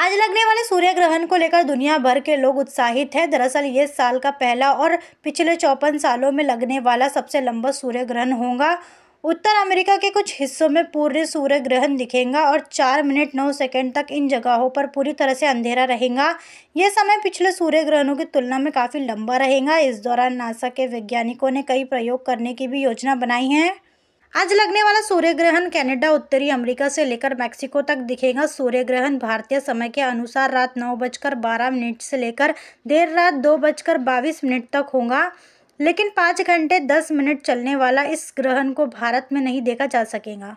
आज लगने वाले सूर्य ग्रहण को लेकर दुनिया भर के लोग उत्साहित हैं दरअसल ये साल का पहला और पिछले चौपन सालों में लगने वाला सबसे लंबा सूर्य ग्रहण होगा उत्तर अमेरिका के कुछ हिस्सों में पूरे सूर्य ग्रहण दिखेगा और चार मिनट नौ सेकंड तक इन जगहों पर पूरी तरह से अंधेरा रहेगा यह समय पिछले सूर्य ग्रहणों की तुलना में काफ़ी लंबा रहेगा इस दौरान नासा के वैज्ञानिकों ने कई प्रयोग करने की भी योजना बनाई है आज लगने वाला सूर्य ग्रहण कनाडा उत्तरी अमेरिका से लेकर मैक्सिको तक दिखेगा सूर्य ग्रहण भारतीय समय के अनुसार रात नौ बजकर बारह मिनट से लेकर देर रात दो बजकर बाईस मिनट तक होगा लेकिन पाँच घंटे दस मिनट चलने वाला इस ग्रहण को भारत में नहीं देखा जा सकेगा